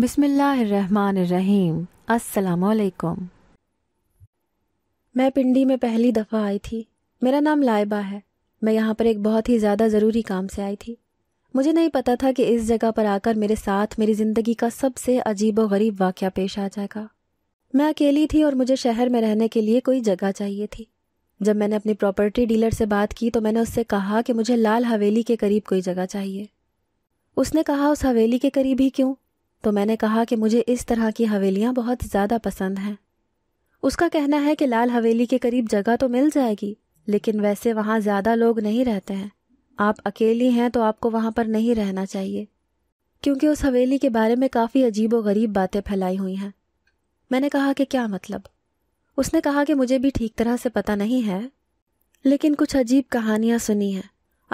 बिसमीम् असलकुम मैं पिंडी में पहली दफ़ा आई थी मेरा नाम लाइबा है मैं यहाँ पर एक बहुत ही ज़्यादा ज़रूरी काम से आई थी मुझे नहीं पता था कि इस जगह पर आकर मेरे साथ मेरी ज़िंदगी का सबसे अजीब व गरीब वाक़ पेश आ जाएगा मैं अकेली थी और मुझे शहर में रहने के लिए कोई जगह चाहिए थी जब मैंने अपनी प्रॉपर्टी डीलर से बात की तो मैंने उससे कहा कि मुझे लाल हवेली के करीब कोई जगह चाहिए उसने कहा उस हवेली के करीब ही क्यों तो मैंने कहा कि मुझे इस तरह की हवेलियाँ बहुत ज़्यादा पसंद हैं उसका कहना है कि लाल हवेली के करीब जगह तो मिल जाएगी लेकिन वैसे वहाँ ज़्यादा लोग नहीं रहते हैं आप अकेली हैं तो आपको वहाँ पर नहीं रहना चाहिए क्योंकि उस हवेली के बारे में काफ़ी अजीब व गरीब बातें फैलाई हुई हैं मैंने कहा कि क्या मतलब उसने कहा कि मुझे भी ठीक तरह से पता नहीं है लेकिन कुछ अजीब कहानियाँ सुनी हैं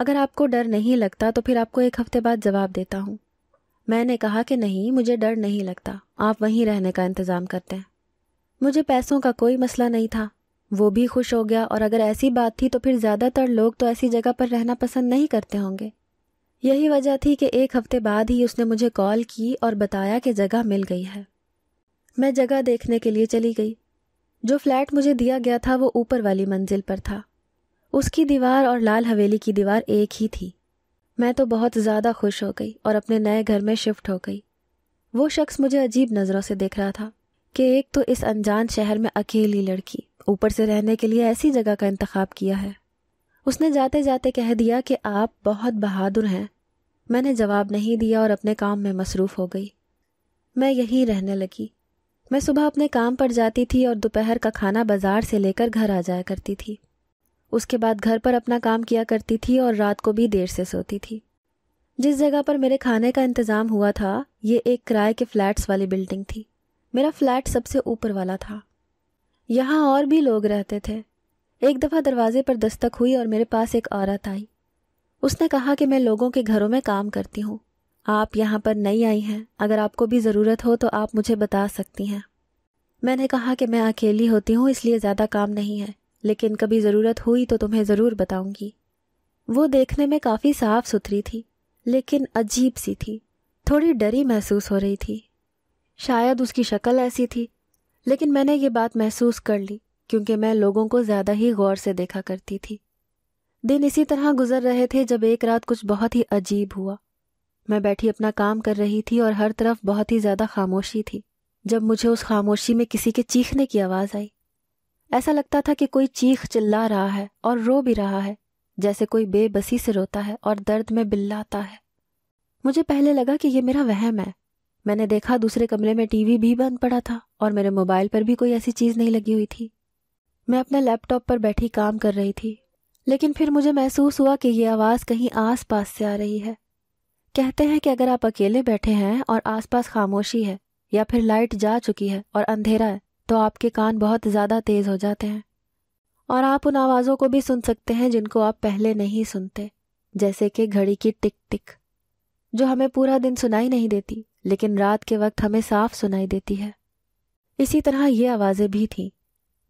अगर आपको डर नहीं लगता तो फिर आपको एक हफ्ते बाद जवाब देता हूँ मैंने कहा कि नहीं मुझे डर नहीं लगता आप वहीं रहने का इंतज़ाम करते हैं मुझे पैसों का कोई मसला नहीं था वो भी खुश हो गया और अगर ऐसी बात थी तो फिर ज़्यादातर लोग तो ऐसी जगह पर रहना पसंद नहीं करते होंगे यही वजह थी कि एक हफ्ते बाद ही उसने मुझे कॉल की और बताया कि जगह मिल गई है मैं जगह देखने के लिए चली गई जो फ्लैट मुझे दिया गया था वो ऊपर वाली मंजिल पर था उसकी दीवार और लाल हवेली की दीवार एक ही थी मैं तो बहुत ज़्यादा खुश हो गई और अपने नए घर में शिफ्ट हो गई वो शख्स मुझे अजीब नज़रों से देख रहा था कि एक तो इस अनजान शहर में अकेली लड़की ऊपर से रहने के लिए ऐसी जगह का इंतखब किया है उसने जाते जाते कह दिया कि आप बहुत बहादुर हैं मैंने जवाब नहीं दिया और अपने काम में मसरूफ़ हो गई मैं यहीं रहने लगी मैं सुबह अपने काम पर जाती थी और दोपहर का खाना बाजार से लेकर घर आ जाया करती थी उसके बाद घर पर अपना काम किया करती थी और रात को भी देर से सोती थी जिस जगह पर मेरे खाने का इंतज़ाम हुआ था ये एक किराए के फ्लैट्स वाली बिल्डिंग थी मेरा फ्लैट सबसे ऊपर वाला था यहाँ और भी लोग रहते थे एक दफ़ा दरवाजे पर दस्तक हुई और मेरे पास एक औरत आई उसने कहा कि मैं लोगों के घरों में काम करती हूँ आप यहाँ पर नहीं आई हैं अगर आपको भी ज़रूरत हो तो आप मुझे बता सकती हैं मैंने कहा कि मैं अकेली होती हूँ इसलिए ज़्यादा काम नहीं है लेकिन कभी ज़रूरत हुई तो तुम्हें ज़रूर बताऊंगी वो देखने में काफ़ी साफ सुथरी थी लेकिन अजीब सी थी थोड़ी डरी महसूस हो रही थी शायद उसकी शक्ल ऐसी थी लेकिन मैंने ये बात महसूस कर ली क्योंकि मैं लोगों को ज़्यादा ही गौर से देखा करती थी दिन इसी तरह गुजर रहे थे जब एक रात कुछ बहुत ही अजीब हुआ मैं बैठी अपना काम कर रही थी और हर तरफ बहुत ही ज़्यादा खामोशी थी जब मुझे उस खामोशी में किसी के चीखने की आवाज़ आई ऐसा लगता था कि कोई चीख चिल्ला रहा है और रो भी रहा है जैसे कोई बेबसी से रोता है और दर्द में बिल्लाता है मुझे पहले लगा कि यह मेरा वहम है मैंने देखा दूसरे कमरे में टीवी भी बंद पड़ा था और मेरे मोबाइल पर भी कोई ऐसी चीज नहीं लगी हुई थी मैं अपने लैपटॉप पर बैठी काम कर रही थी लेकिन फिर मुझे महसूस हुआ कि यह आवाज़ कहीं आसपास से आ रही है कहते हैं कि अगर आप अकेले बैठे हैं और आसपास खामोशी है या फिर लाइट जा चुकी है और अंधेरा है तो आपके कान बहुत ज़्यादा तेज़ हो जाते हैं और आप उन आवाज़ों को भी सुन सकते हैं जिनको आप पहले नहीं सुनते जैसे कि घड़ी की टिक टिक जो हमें पूरा दिन सुनाई नहीं देती लेकिन रात के वक्त हमें साफ सुनाई देती है इसी तरह ये आवाज़ें भी थीं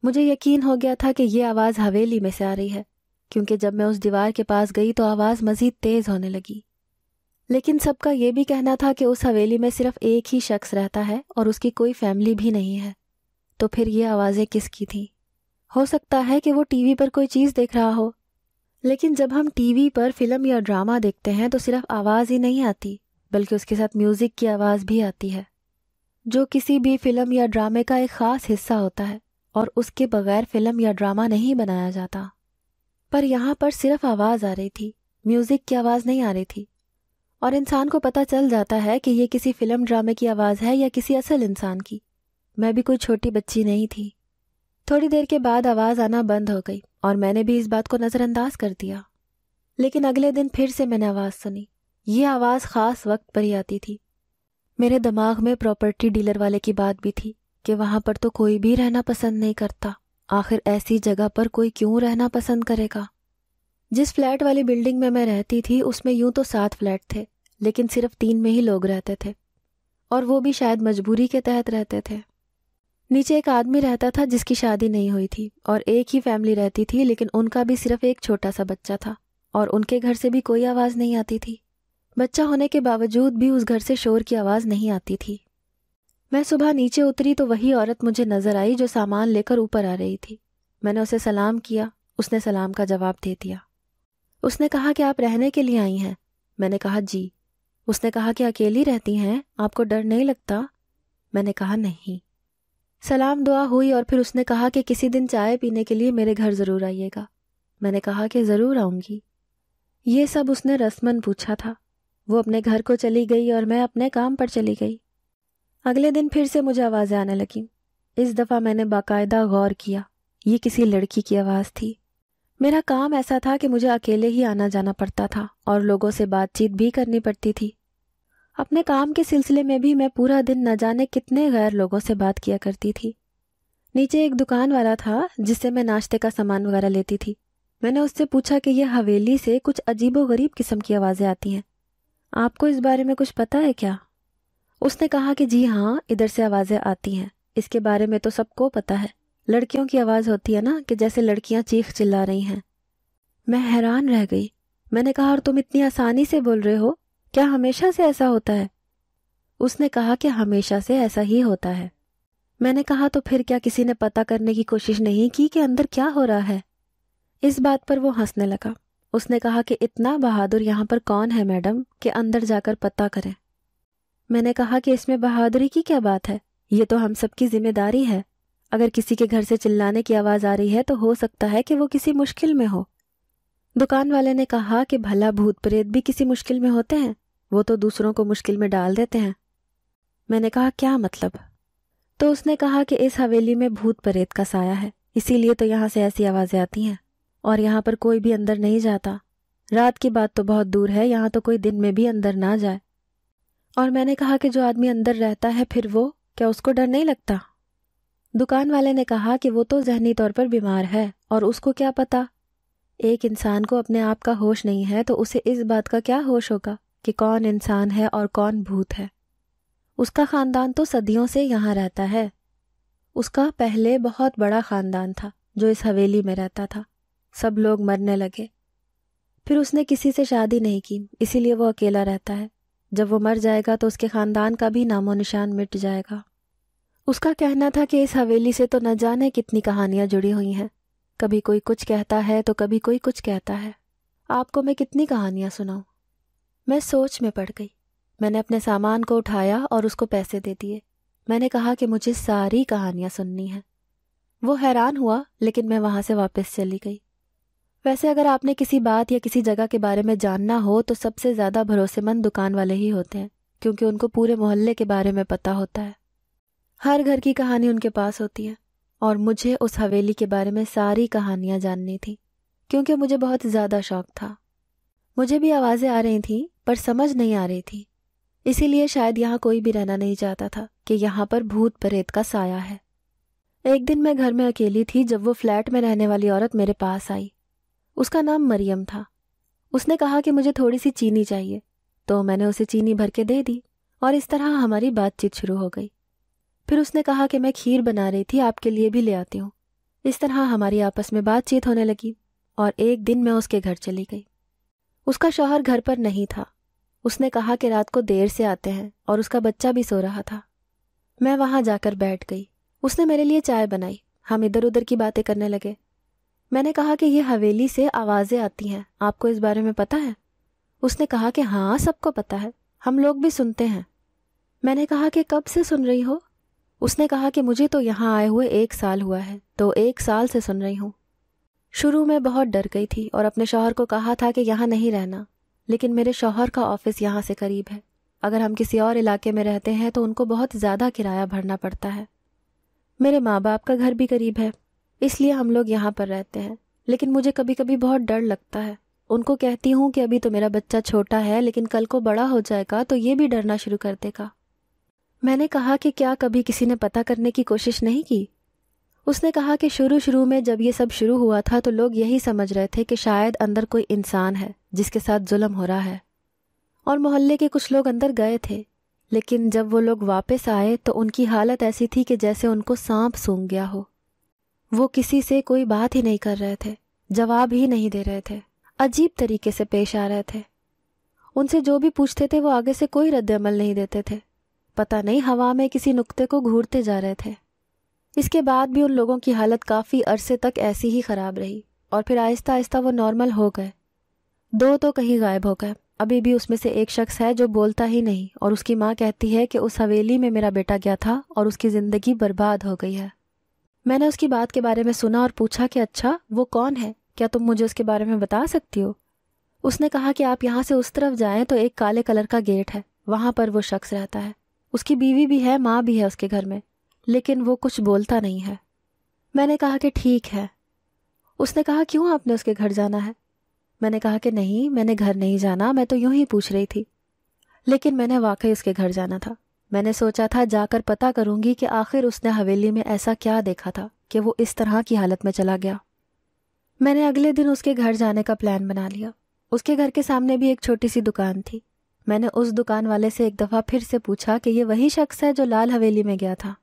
मुझे यकीन हो गया था कि ये आवाज़ हवेली में से आ रही है क्योंकि जब मैं उस दीवार के पास गई तो आवाज़ मज़ीद तेज़ होने लगी लेकिन सबका ये भी कहना था कि उस हवेली में सिर्फ एक ही शख्स रहता है और उसकी कोई फैमिली भी नहीं है तो फिर ये आवाज़ें किसकी थी हो सकता है कि वो टीवी पर कोई चीज़ देख रहा हो लेकिन जब हम टीवी पर फिल्म या ड्रामा देखते हैं तो सिर्फ आवाज़ ही नहीं आती बल्कि उसके साथ म्यूज़िक की आवाज़ भी आती है जो किसी भी फिल्म या ड्रामे का एक ख़ास हिस्सा होता है और उसके बगैर फिल्म या ड्रामा नहीं बनाया जाता पर यहाँ पर सिर्फ आवाज़ आ रही थी म्यूज़िक की आवाज़ नहीं आ रही थी और इंसान को पता चल जाता है कि ये किसी फिल्म ड्रामे की आवाज़ है या किसी असल इंसान की मैं भी कोई छोटी बच्ची नहीं थी थोड़ी देर के बाद आवाज़ आना बंद हो गई और मैंने भी इस बात को नज़रअंदाज कर दिया लेकिन अगले दिन फिर से मैंने आवाज़ सुनी ये आवाज़ ख़ास वक्त पर ही आती थी मेरे दिमाग में प्रॉपर्टी डीलर वाले की बात भी थी कि वहां पर तो कोई भी रहना पसंद नहीं करता आखिर ऐसी जगह पर कोई क्यों रहना पसंद करेगा जिस फ्लैट वाली बिल्डिंग में मैं रहती थी उसमें यूं तो सात फ्लैट थे लेकिन सिर्फ तीन में ही लोग रहते थे और वो भी शायद मजबूरी के तहत रहते थे नीचे एक आदमी रहता था जिसकी शादी नहीं हुई थी और एक ही फैमिली रहती थी लेकिन उनका भी सिर्फ एक छोटा सा बच्चा था और उनके घर से भी कोई आवाज़ नहीं आती थी बच्चा होने के बावजूद भी उस घर से शोर की आवाज़ नहीं आती थी मैं सुबह नीचे उतरी तो वही औरत मुझे नज़र आई जो सामान लेकर ऊपर आ रही थी मैंने उसे सलाम किया उसने सलाम का जवाब दे दिया उसने कहा कि आप रहने के लिए आई हैं मैंने कहा जी उसने कहा कि अकेली रहती हैं आपको डर नहीं लगता मैंने कहा नहीं सलाम दुआ हुई और फिर उसने कहा कि किसी दिन चाय पीने के लिए मेरे घर ज़रूर आइएगा मैंने कहा कि ज़रूर आऊँगी ये सब उसने रस्मन पूछा था वो अपने घर को चली गई और मैं अपने काम पर चली गई अगले दिन फिर से मुझे आवाज़ें आने लगीं इस दफ़ा मैंने बाकायदा गौर किया ये किसी लड़की की आवाज़ थी मेरा काम ऐसा था कि मुझे अकेले ही आना जाना पड़ता था और लोगों से बातचीत भी करनी पड़ती थी अपने काम के सिलसिले में भी मैं पूरा दिन न जाने कितने गैर लोगों से बात किया करती थी नीचे एक दुकान वाला था जिससे मैं नाश्ते का सामान वगैरह लेती थी मैंने उससे पूछा कि यह हवेली से कुछ अजीबो गरीब किस्म की आवाज़ें आती हैं आपको इस बारे में कुछ पता है क्या उसने कहा कि जी हाँ इधर से आवाज़ें आती हैं इसके बारे में तो सबको पता है लड़कियों की आवाज़ होती है ना कि जैसे लड़कियाँ चीख चिल्ला रही हैं मैं हैरान रह गई मैंने कहा और तुम इतनी आसानी से बोल रहे हो क्या हमेशा से ऐसा होता है उसने कहा कि हमेशा से ऐसा ही होता है मैंने कहा तो फिर क्या किसी ने पता करने की कोशिश नहीं की कि अंदर क्या हो रहा है इस बात पर वो हंसने लगा उसने कहा कि इतना बहादुर यहाँ पर कौन है मैडम कि अंदर जाकर पता करें मैंने कहा कि इसमें बहादुरी की क्या बात है ये तो हम सबकी जिम्मेदारी है अगर किसी के घर से चिल्लाने की आवाज़ आ रही है तो हो सकता है कि वो किसी मुश्किल में हो दुकान वाले ने कहा कि भला भूत प्रेत भी किसी मुश्किल में होते हैं वो तो दूसरों को मुश्किल में डाल देते हैं मैंने कहा क्या मतलब तो उसने कहा कि इस हवेली में भूत प्रेत का साया है इसीलिए तो यहाँ से ऐसी आवाज़ें आती हैं और यहाँ पर कोई भी अंदर नहीं जाता रात की बात तो बहुत दूर है यहाँ तो कोई दिन में भी अंदर ना जाए और मैंने कहा कि जो आदमी अंदर रहता है फिर वो क्या उसको डर नहीं लगता दुकान वाले ने कहा कि वो तो जहनी तौर पर बीमार है और उसको क्या पता एक इंसान को अपने आप का होश नहीं है तो उसे इस बात का क्या होश होगा कि कौन इंसान है और कौन भूत है उसका खानदान तो सदियों से यहाँ रहता है उसका पहले बहुत बड़ा खानदान था जो इस हवेली में रहता था सब लोग मरने लगे फिर उसने किसी से शादी नहीं की इसीलिए वो अकेला रहता है जब वो मर जाएगा तो उसके खानदान का भी नामो निशान मिट जाएगा उसका कहना था कि इस हवेली से तो न जाने कितनी कहानियां जुड़ी हुई हैं कभी कोई कुछ कहता है तो कभी कोई कुछ कहता है आपको मैं कितनी कहानियां सुनाऊं मैं सोच में पड़ गई मैंने अपने सामान को उठाया और उसको पैसे दे दिए मैंने कहा कि मुझे सारी कहानियाँ सुननी है वो हैरान हुआ लेकिन मैं वहां से वापस चली गई वैसे अगर आपने किसी बात या किसी जगह के बारे में जानना हो तो सबसे ज़्यादा भरोसेमंद दुकान वाले ही होते हैं क्योंकि उनको पूरे मोहल्ले के बारे में पता होता है हर घर की कहानी उनके पास होती है और मुझे उस हवेली के बारे में सारी कहानियाँ जाननी थी क्योंकि मुझे बहुत ज़्यादा शौक था मुझे भी आवाज़ें आ रही थी पर समझ नहीं आ रही थी इसीलिए शायद यहाँ कोई भी रहना नहीं चाहता था कि यहाँ पर भूत प्रेत का साया है एक दिन मैं घर में अकेली थी जब वो फ्लैट में रहने वाली औरत मेरे पास आई उसका नाम मरियम था उसने कहा कि मुझे थोड़ी सी चीनी चाहिए तो मैंने उसे चीनी भर के दे दी और इस तरह हमारी बातचीत शुरू हो गई फिर उसने कहा कि मैं खीर बना रही थी आपके लिए भी ले आती हूँ इस तरह हमारी आपस में बातचीत होने लगी और एक दिन मैं उसके घर चली गई उसका शौहर घर पर नहीं था उसने कहा कि रात को देर से आते हैं और उसका बच्चा भी सो रहा था मैं वहां जाकर बैठ गई उसने मेरे लिए चाय बनाई हम इधर उधर की बातें करने लगे मैंने कहा कि ये हवेली से आवाज़ें आती हैं आपको इस बारे में पता है उसने कहा कि हाँ सबको पता है हम लोग भी सुनते हैं मैंने कहा कि कब से सुन रही हो उसने कहा कि मुझे तो यहाँ आए हुए एक साल हुआ है तो एक साल से सुन रही हूँ शुरू में बहुत डर गई थी और अपने शौहर को कहा था कि यहाँ नहीं रहना लेकिन मेरे शौहर का ऑफिस यहाँ से करीब है अगर हम किसी और इलाके में रहते हैं तो उनको बहुत ज़्यादा किराया भरना पड़ता है मेरे माँ बाप का घर भी करीब है इसलिए हम लोग यहाँ पर रहते हैं लेकिन मुझे कभी कभी बहुत डर लगता है उनको कहती हूँ कि अभी तो मेरा बच्चा छोटा है लेकिन कल को बड़ा हो जाएगा तो ये भी डरना शुरू कर देगा मैंने कहा कि क्या कभी किसी ने पता करने की कोशिश नहीं की उसने कहा कि शुरू शुरू में जब ये सब शुरू हुआ था तो लोग यही समझ रहे थे कि शायद अंदर कोई इंसान है जिसके साथ जुल्म हो रहा है और मोहल्ले के कुछ लोग अंदर गए थे लेकिन जब वो लोग वापस आए तो उनकी हालत ऐसी थी कि जैसे उनको सांप सूंघ गया हो वो किसी से कोई बात ही नहीं कर रहे थे जवाब ही नहीं दे रहे थे अजीब तरीके से पेश आ रहे थे उनसे जो भी पूछते थे वो आगे से कोई रद्दमल नहीं देते थे पता नहीं हवा में किसी नुक्ते को घूरते जा रहे थे इसके बाद भी उन लोगों की हालत काफ़ी अरसे तक ऐसी ही ख़राब रही और फिर आहिस्ता आहिस्ता वो नॉर्मल हो गए दो तो कहीं गायब हो गए अभी भी उसमें से एक शख्स है जो बोलता ही नहीं और उसकी माँ कहती है कि उस हवेली में मेरा बेटा गया था और उसकी ज़िंदगी बर्बाद हो गई है मैंने उसकी बात के बारे में सुना और पूछा कि अच्छा वो कौन है क्या तुम मुझे उसके बारे में बता सकती हो उसने कहा कि आप यहाँ से उस तरफ जाएं तो एक काले कलर का गेट है वहाँ पर वो शख्स रहता है उसकी बीवी भी है माँ भी है उसके घर में लेकिन वो कुछ बोलता नहीं है मैंने कहा कि ठीक है उसने कहा क्यों आपने उसके घर जाना है मैंने कहा कि नहीं मैंने घर नहीं जाना मैं तो यूं ही पूछ रही थी लेकिन मैंने वाकई उसके घर जाना था मैंने सोचा था जाकर पता करूंगी कि आखिर उसने हवेली में ऐसा क्या देखा था कि वो इस तरह की हालत में चला गया मैंने अगले दिन उसके घर जाने का प्लान बना लिया उसके घर के सामने भी एक छोटी सी दुकान थी मैंने उस दुकान वाले से एक दफ़ा फिर से पूछा कि ये वही शख्स है जो लाल हवेली में गया था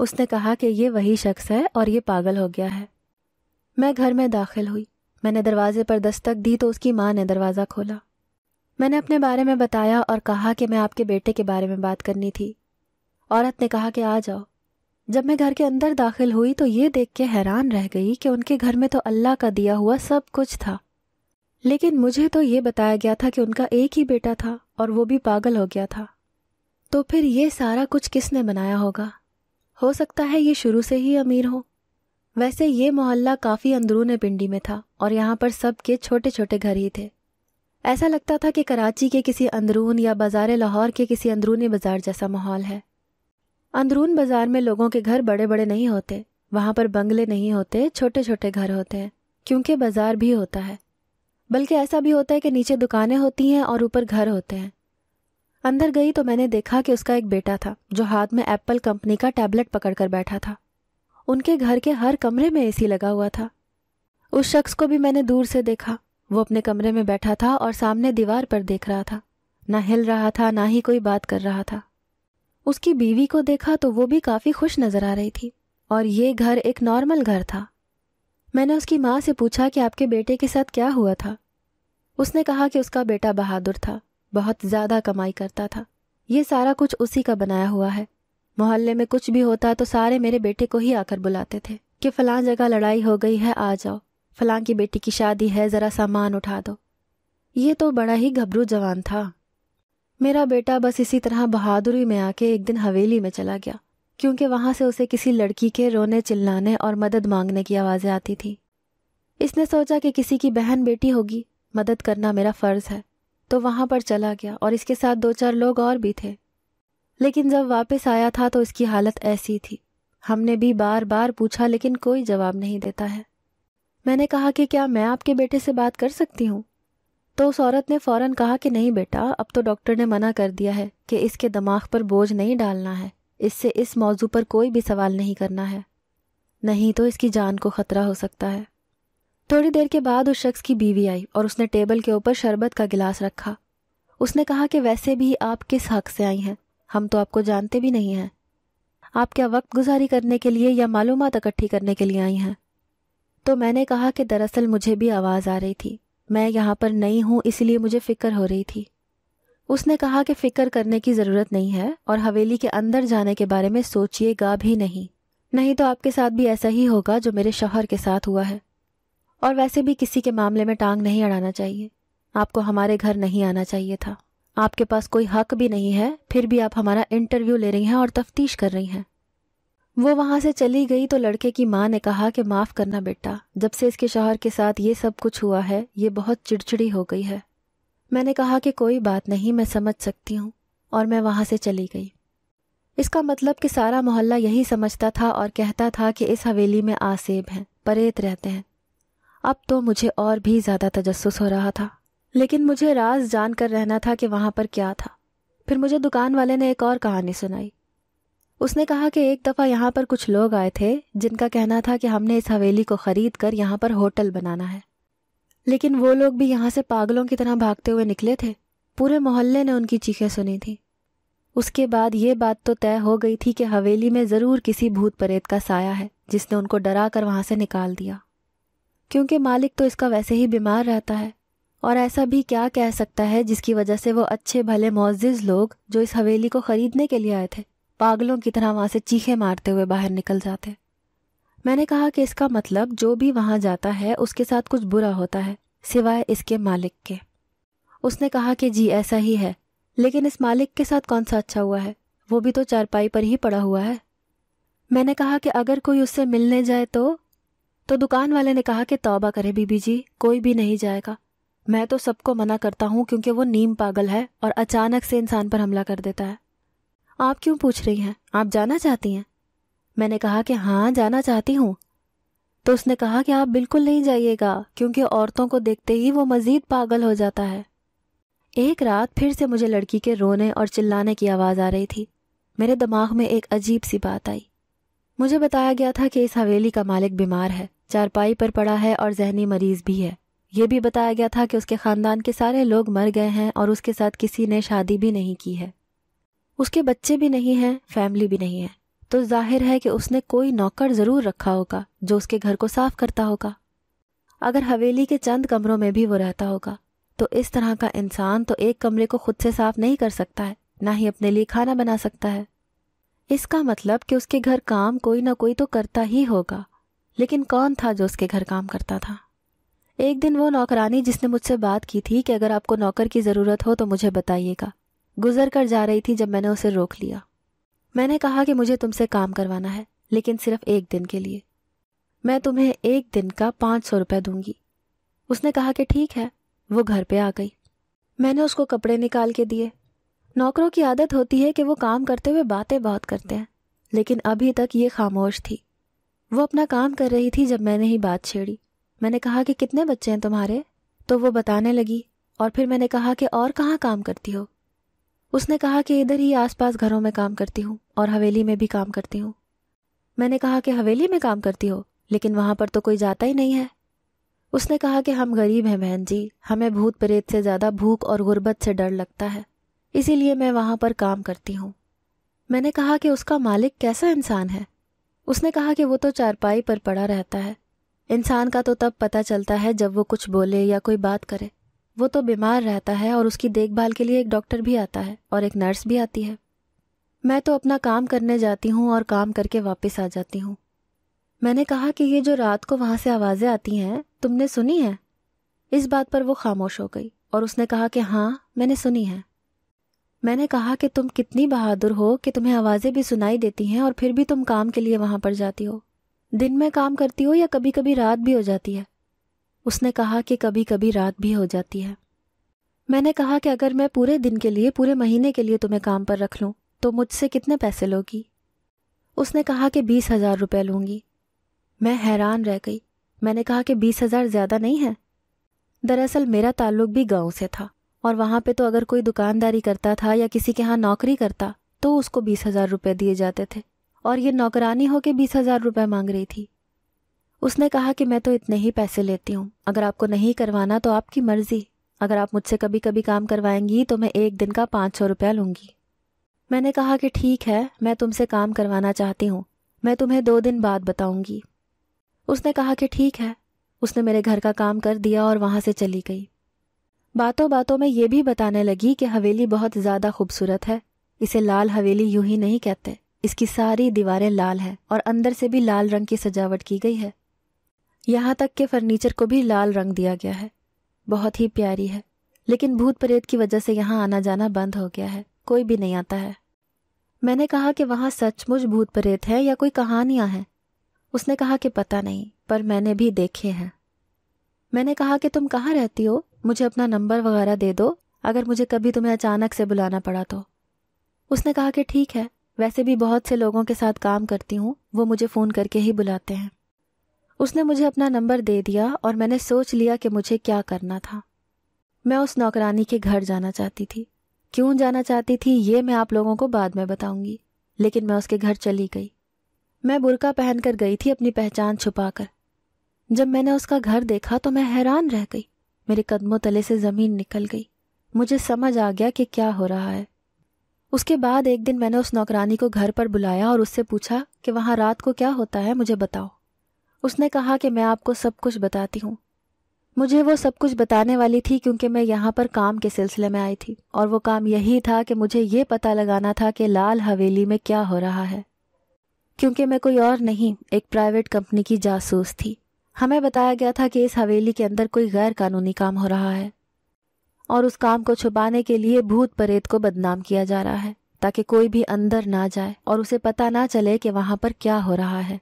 उसने कहा कि ये वही शख्स है और ये पागल हो गया है मैं घर में दाखिल हुई मैंने दरवाजे पर दस्तक दी तो उसकी माँ ने दरवाज़ा खोला मैंने अपने बारे में बताया और कहा कि मैं आपके बेटे के बारे में बात करनी थी औरत ने कहा कि आ जाओ जब मैं घर के अंदर दाखिल हुई तो ये देख के हैरान रह गई कि उनके घर में तो अल्लाह का दिया हुआ सब कुछ था लेकिन मुझे तो ये बताया गया था कि उनका एक ही बेटा था और वो भी पागल हो गया था तो फिर ये सारा कुछ किसने बनाया होगा हो सकता है ये शुरू से ही अमीर हो वैसे ये मोहल्ला काफ़ी अंदरून पिंडी में था और यहाँ पर सबके छोटे छोटे घर ही थे ऐसा लगता था कि कराची के किसी अंदरून या बाजार लाहौर के किसी अंदरूनी बाजार जैसा माहौल है अंदरून बाजार में लोगों के घर बड़े बड़े नहीं होते वहाँ पर बंगले नहीं होते छोटे छोटे घर होते हैं क्योंकि बाजार भी होता है बल्कि ऐसा भी होता है कि नीचे दुकानें होती हैं और ऊपर घर होते हैं अंदर गई तो मैंने देखा कि उसका एक बेटा था जो हाथ में एप्पल कंपनी का टैबलेट पकड़कर बैठा था उनके घर के हर कमरे में एसी लगा हुआ था उस शख्स को भी मैंने दूर से देखा वो अपने कमरे में बैठा था और सामने दीवार पर देख रहा था ना हिल रहा था ना ही कोई बात कर रहा था उसकी बीवी को देखा तो वो भी काफ़ी खुश नज़र आ रही थी और ये घर एक नॉर्मल घर था मैंने उसकी माँ से पूछा कि आपके बेटे के साथ क्या हुआ था उसने कहा कि उसका बेटा बहादुर था बहुत ज़्यादा कमाई करता था ये सारा कुछ उसी का बनाया हुआ है मोहल्ले में कुछ भी होता तो सारे मेरे बेटे को ही आकर बुलाते थे कि फलां जगह लड़ाई हो गई है आ जाओ फलां की बेटी की शादी है ज़रा सामान उठा दो ये तो बड़ा ही घबरू जवान था मेरा बेटा बस इसी तरह बहादुरी में आके एक दिन हवेली में चला गया क्योंकि वहां से उसे किसी लड़की के रोने चिल्लाने और मदद मांगने की आवाज़ें आती थी इसने सोचा कि किसी की बहन बेटी होगी मदद करना मेरा फ़र्ज़ है तो वहाँ पर चला गया और इसके साथ दो चार लोग और भी थे लेकिन जब वापस आया था तो इसकी हालत ऐसी थी हमने भी बार बार पूछा लेकिन कोई जवाब नहीं देता है मैंने कहा कि क्या मैं आपके बेटे से बात कर सकती हूँ तो उस औरत ने फौरन कहा कि नहीं बेटा अब तो डॉक्टर ने मना कर दिया है कि इसके दिमाग पर बोझ नहीं डालना है इससे इस मौजू पर कोई भी सवाल नहीं करना है नहीं तो इसकी जान को खतरा हो सकता है थोड़ी देर के बाद उस शख्स की बीवी आई और उसने टेबल के ऊपर शरबत का गिलास रखा उसने कहा कि वैसे भी आप किस हक से आई हैं हम तो आपको जानते भी नहीं हैं आप क्या वक्त गुजारी करने के लिए या मालूम इकट्ठी करने के लिए आई हैं तो मैंने कहा कि दरअसल मुझे भी आवाज़ आ रही थी मैं यहाँ पर नई हूँ इसलिए मुझे फ़िक्र हो रही थी उसने कहा कि फ़िक्र करने की ज़रूरत नहीं है और हवेली के अंदर जाने के बारे में सोचिएगा भी नहीं नहीं तो आपके साथ भी ऐसा ही होगा जो मेरे शौहर के साथ हुआ है और वैसे भी किसी के मामले में टांग नहीं अड़ाना चाहिए आपको हमारे घर नहीं आना चाहिए था आपके पास कोई हक भी नहीं है फिर भी आप हमारा इंटरव्यू ले रही हैं और तफ्तीश कर रही हैं वो वहां से चली गई तो लड़के की माँ ने कहा कि माफ करना बेटा जब से इसके शोहर के साथ ये सब कुछ हुआ है ये बहुत चिड़चिड़ी हो गई है मैंने कहा कि कोई बात नहीं मैं समझ सकती हूँ और मैं वहां से चली गई इसका मतलब कि सारा मोहल्ला यही समझता था और कहता था कि इस हवेली में आसेब हैं परेत रहते हैं अब तो मुझे और भी ज़्यादा तजस्स हो रहा था लेकिन मुझे राज जान कर रहना था कि वहां पर क्या था फिर मुझे दुकान वाले ने एक और कहानी सुनाई उसने कहा कि एक दफ़ा यहाँ पर कुछ लोग आए थे जिनका कहना था कि हमने इस हवेली को ख़रीद कर यहाँ पर होटल बनाना है लेकिन वो लोग भी यहाँ से पागलों की तरह भागते हुए निकले थे पूरे मोहल्ले ने उनकी चीखें सुनी थी उसके बाद ये बात तो तय हो गई थी कि हवेली में ज़रूर किसी भूत प्रेत का साया है जिसने उनको डरा कर वहां से निकाल दिया क्योंकि मालिक तो इसका वैसे ही बीमार रहता है और ऐसा भी क्या कह सकता है जिसकी वजह से वो अच्छे भले मोजिज लोग जो इस हवेली को खरीदने के लिए आए थे पागलों की तरह वहाँ से चीखे मारते हुए बाहर निकल जाते मैंने कहा कि इसका मतलब जो भी वहाँ जाता है उसके साथ कुछ बुरा होता है सिवाय इसके मालिक के उसने कहा कि जी ऐसा ही है लेकिन इस मालिक के साथ कौन सा अच्छा हुआ है वो भी तो चारपाई पर ही पड़ा हुआ है मैंने कहा कि अगर कोई उससे मिलने जाए तो तो दुकान वाले ने कहा कि तौबा करे बीबी जी कोई भी नहीं जाएगा मैं तो सबको मना करता हूँ क्योंकि वो नीम पागल है और अचानक से इंसान पर हमला कर देता है आप क्यों पूछ रही हैं आप जाना चाहती हैं मैंने कहा कि हाँ जाना चाहती हूँ तो उसने कहा कि आप बिल्कुल नहीं जाइएगा क्योंकि औरतों को देखते ही वो मजीद पागल हो जाता है एक रात फिर से मुझे लड़की के रोने और चिल्लाने की आवाज़ आ रही थी मेरे दिमाग में एक अजीब सी बात आई मुझे बताया गया था कि इस हवेली का मालिक बीमार है चारपाई पर पड़ा है और जहनी मरीज भी है ये भी बताया गया था कि उसके खानदान के सारे लोग मर गए हैं और उसके साथ किसी ने शादी भी नहीं की है उसके बच्चे भी नहीं हैं फैमिली भी नहीं है तो जाहिर है कि उसने कोई नौकर ज़रूर रखा होगा जो उसके घर को साफ करता होगा अगर हवेली के चंद कमरों में भी वो रहता होगा तो इस तरह का इंसान तो एक कमरे को खुद से साफ नहीं कर सकता है ना ही अपने लिए खाना बना सकता है इसका मतलब कि उसके घर काम कोई ना कोई तो करता ही होगा लेकिन कौन था जो उसके घर काम करता था एक दिन वो नौकरानी जिसने मुझसे बात की थी कि अगर आपको नौकर की ज़रूरत हो तो मुझे बताइएगा गुजर कर जा रही थी जब मैंने उसे रोक लिया मैंने कहा कि मुझे तुमसे काम करवाना है लेकिन सिर्फ एक दिन के लिए मैं तुम्हें एक दिन का पाँच सौ रुपये दूंगी उसने कहा कि ठीक है वो घर पे आ गई मैंने उसको कपड़े निकाल के दिए नौकरों की आदत होती है कि वो काम करते हुए बातें बहुत करते हैं लेकिन अभी तक ये खामोश थी वो अपना काम कर रही थी जब मैंने ही बात छेड़ी मैंने कहा कि कितने बच्चे हैं तुम्हारे तो वो बताने लगी और फिर मैंने कहा कि और कहाँ काम करती हो उसने कहा कि इधर ही आसपास घरों में काम करती हूँ और हवेली में भी काम करती हूँ मैंने कहा कि हवेली में काम करती हो लेकिन वहाँ पर तो कोई जाता ही नहीं है उसने कहा कि हम गरीब हैं बहन जी हमें भूत प्रेत से ज़्यादा भूख और गुर्बत से डर लगता है इसीलिए मैं वहाँ पर काम करती हूँ मैंने कहा कि उसका मालिक कैसा इंसान है उसने कहा कि वो तो चारपाई पर पड़ा रहता है इंसान का तो तब पता चलता है जब वो कुछ बोले या कोई बात करे वो तो बीमार रहता है और उसकी देखभाल के लिए एक डॉक्टर भी आता है और एक नर्स भी आती है मैं तो अपना काम करने जाती हूँ और काम करके वापस आ जाती हूँ मैंने कहा कि ये जो रात को वहां से आवाज़ें आती हैं तुमने सुनी है इस बात पर वो खामोश हो गई और उसने कहा कि हाँ मैंने सुनी है मैंने कहा कि तुम कितनी बहादुर हो कि तुम्हें आवाज़ें भी सुनाई देती हैं और फिर भी तुम काम के लिए वहाँ पर जाती हो दिन में काम करती हो या कभी कभी रात भी हो जाती है उसने कहा कि कभी कभी रात भी हो जाती है मैंने कहा कि अगर मैं पूरे दिन के लिए पूरे महीने के लिए तुम्हें काम पर रख लूँ तो मुझसे कितने पैसे लोगी उसने कहा कि बीस हज़ार रुपये लूंगी मैं हैरान रह गई मैंने कहा कि बीस हज़ार ज़्यादा नहीं है दरअसल मेरा ताल्लुक भी गांव से था और वहाँ पे तो अगर कोई दुकानदारी करता था या किसी के यहाँ नौकरी करता तो उसको बीस हजार रुपये दिए जाते थे और ये नौकरानी होके बीस हजार रुपये मांग रही थी उसने कहा कि मैं तो इतने ही पैसे लेती हूँ अगर आपको नहीं करवाना तो आपकी मर्जी अगर आप मुझसे कभी कभी काम करवाएंगी तो मैं एक दिन का पाँच सौ रुपया लूंगी मैंने कहा कि ठीक है मैं तुमसे काम करवाना चाहती हूँ मैं तुम्हें दो दिन बाद बताऊंगी उसने कहा कि ठीक है उसने मेरे घर का काम कर दिया और वहाँ से चली गई बातों बातों में ये भी बताने लगी कि हवेली बहुत ज़्यादा खूबसूरत है इसे लाल हवेली यूं ही नहीं कहते इसकी सारी दीवारें लाल हैं और अंदर से भी लाल रंग की सजावट की गई है यहाँ तक के फर्नीचर को भी लाल रंग दिया गया है बहुत ही प्यारी है लेकिन भूत प्रेत की वजह से यहाँ आना जाना बंद हो गया है कोई भी नहीं आता है मैंने कहा कि वहाँ सचमुच भूत प्रेत है या कोई कहानियाँ हैं उसने कहा कि पता नहीं पर मैंने भी देखे हैं मैंने कहा कि तुम कहाँ रहती हो मुझे अपना नंबर वगैरह दे दो अगर मुझे कभी तुम्हें अचानक से बुलाना पड़ा तो उसने कहा कि ठीक है वैसे भी बहुत से लोगों के साथ काम करती हूँ वो मुझे फ़ोन करके ही बुलाते हैं उसने मुझे अपना नंबर दे दिया और मैंने सोच लिया कि मुझे क्या करना था मैं उस नौकरानी के घर जाना चाहती थी क्यों जाना चाहती थी ये मैं आप लोगों को बाद में बताऊंगी लेकिन मैं उसके घर चली गई मैं बुरका पहनकर गई थी अपनी पहचान छुपाकर जब मैंने उसका घर देखा तो मैं हैरान रह गई मेरे कदमों तले से ज़मीन निकल गई मुझे समझ आ गया कि क्या हो रहा है उसके बाद एक दिन मैंने उस नौकरानी को घर पर बुलाया और उससे पूछा कि वहां रात को क्या होता है मुझे बताओ उसने कहा कि मैं आपको सब कुछ बताती हूँ मुझे वो सब कुछ बताने वाली थी क्योंकि मैं यहाँ पर काम के सिलसिले में आई थी और वो काम यही था कि मुझे ये पता लगाना था कि लाल हवेली में क्या हो रहा है क्योंकि मैं कोई और नहीं एक प्राइवेट कंपनी की जासूस थी हमें बताया गया था कि इस हवेली के अंदर कोई गैर कानूनी काम हो रहा है और उस काम को छुपाने के लिए भूत परेत को बदनाम किया जा रहा है ताकि कोई भी अंदर ना जाए और उसे पता ना चले कि वहां पर क्या हो रहा है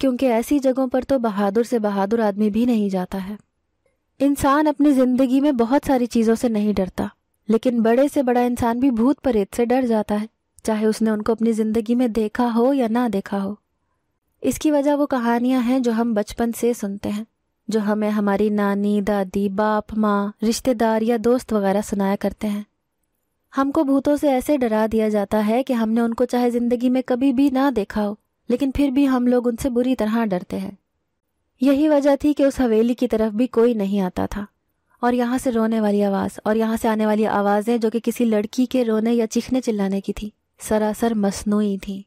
क्योंकि ऐसी जगहों पर तो बहादुर से बहादुर आदमी भी नहीं जाता है इंसान अपनी जिंदगी में बहुत सारी चीजों से नहीं डरता लेकिन बड़े से बड़ा इंसान भी भूत परेत से डर जाता है चाहे उसने उनको अपनी जिंदगी में देखा हो या ना देखा हो इसकी वजह वो कहानियां हैं जो हम बचपन से सुनते हैं जो हमें हमारी नानी दादी बाप माँ रिश्तेदार या दोस्त वगैरह सुनाया करते हैं हमको भूतों से ऐसे डरा दिया जाता है कि हमने उनको चाहे जिंदगी में कभी भी ना देखा हो लेकिन फिर भी हम लोग उनसे बुरी तरह डरते हैं यही वजह थी कि उस हवेली की तरफ भी कोई नहीं आता था और यहाँ से रोने वाली आवाज़ और यहाँ से आने वाली आवाज़ें जो कि किसी लड़की के रोने या चीखने चिल्लाने की थी सरासर मसनू थी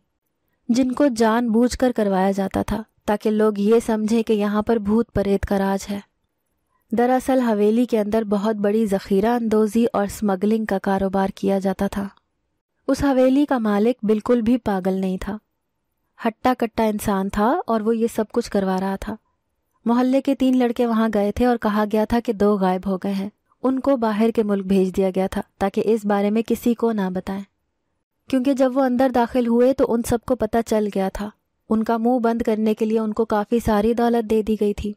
जिनको जानबूझकर करवाया जाता था ताकि लोग ये समझें कि यहाँ पर भूत परेत का राज है दरअसल हवेली के अंदर बहुत बड़ी जखीरा अंदोजी और स्मगलिंग का कारोबार किया जाता था उस हवेली का मालिक बिल्कुल भी पागल नहीं था हट्टा कट्टा इंसान था और वो ये सब कुछ करवा रहा था मोहल्ले के तीन लड़के वहां गए थे और कहा गया था कि दो गायब हो गए हैं उनको बाहर के मुल्क भेज दिया गया था ताकि इस बारे में किसी को ना बताएं क्योंकि जब वो अंदर दाखिल हुए तो उन सबको पता चल गया था उनका मुंह बंद करने के लिए उनको काफ़ी सारी दौलत दे दी गई थी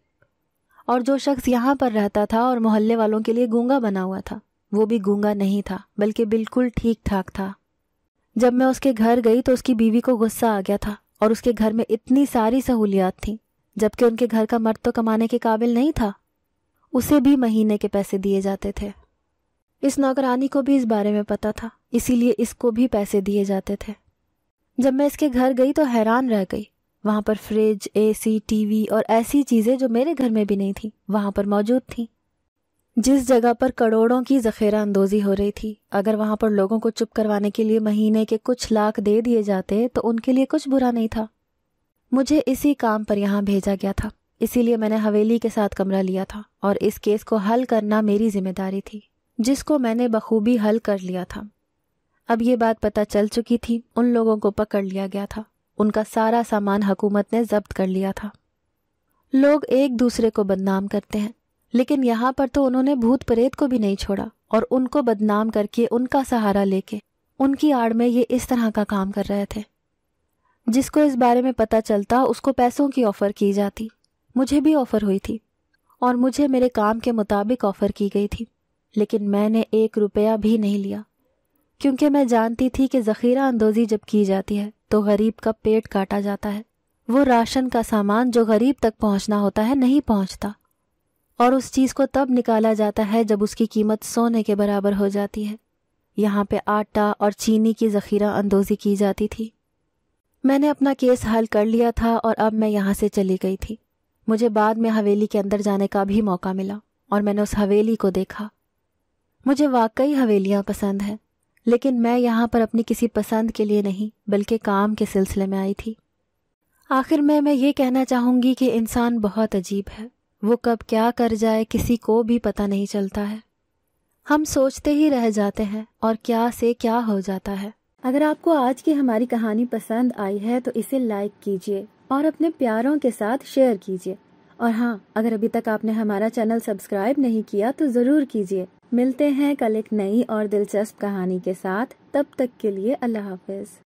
और जो शख्स यहाँ पर रहता था और मोहल्ले वालों के लिए गूंगा बना हुआ था वो भी गूंगा नहीं था बल्कि बिल्कुल ठीक ठाक था जब मैं उसके घर गई तो उसकी बीवी को गुस्सा आ गया था और उसके घर में इतनी सारी सहूलियात थी जबकि उनके घर का मर्द तो कमाने के काबिल नहीं था उसे भी महीने के पैसे दिए जाते थे इस नौकरानी को भी इस बारे में पता था इसीलिए इसको भी पैसे दिए जाते थे जब मैं इसके घर गई तो हैरान रह गई वहां पर फ्रिज एसी टीवी और ऐसी चीजें जो मेरे घर में भी नहीं थी वहां पर मौजूद थी जिस जगह पर करोड़ों की जखीरा अंदोजी हो रही थी अगर वहां पर लोगों को चुप करवाने के लिए महीने के कुछ लाख दे दिए जाते तो उनके लिए कुछ बुरा नहीं था मुझे इसी काम पर यहाँ भेजा गया था इसीलिए मैंने हवेली के साथ कमरा लिया था और इस केस को हल करना मेरी जिम्मेदारी थी जिसको मैंने बखूबी हल कर लिया था अब ये बात पता चल चुकी थी उन लोगों को पकड़ लिया गया था उनका सारा सामान हुकूमत ने जब्त कर लिया था लोग एक दूसरे को बदनाम करते हैं लेकिन यहाँ पर तो उन्होंने भूत प्रेत को भी नहीं छोड़ा और उनको बदनाम करके उनका सहारा लेके उनकी आड़ में ये इस तरह का काम कर रहे थे जिसको इस बारे में पता चलता उसको पैसों की ऑफर की जाती मुझे भी ऑफर हुई थी और मुझे मेरे काम के मुताबिक ऑफर की गई थी लेकिन मैंने एक रुपया भी नहीं लिया क्योंकि मैं जानती थी कि ज़ख़ीरा अंदोज़ी जब की जाती है तो गरीब का पेट काटा जाता है वो राशन का सामान जो गरीब तक पहुंचना होता है नहीं पहुंचता और उस चीज़ को तब निकाला जाता है जब उसकी कीमत सोने के बराबर हो जाती है यहाँ पे आटा और चीनी की ज़ख़ीरा अंदोज़ी की जाती थी मैंने अपना केस हल कर लिया था और अब मैं यहाँ से चली गई थी मुझे बाद में हवेली के अंदर जाने का भी मौका मिला और मैंने उस हवेली को देखा मुझे वाकई हवेलियाँ पसंद हैं लेकिन मैं यहाँ पर अपनी किसी पसंद के लिए नहीं बल्कि काम के सिलसिले में आई थी आखिर में मैं ये कहना चाहूँगी कि इंसान बहुत अजीब है वो कब क्या कर जाए किसी को भी पता नहीं चलता है हम सोचते ही रह जाते हैं और क्या से क्या हो जाता है अगर आपको आज की हमारी कहानी पसंद आई है तो इसे लाइक कीजिए और अपने प्यारों के साथ शेयर कीजिए और हाँ अगर अभी तक आपने हमारा चैनल सब्सक्राइब नहीं किया तो ज़रूर कीजिए मिलते हैं कल एक नई और दिलचस्प कहानी के साथ तब तक के लिए अल्लाह हाफिज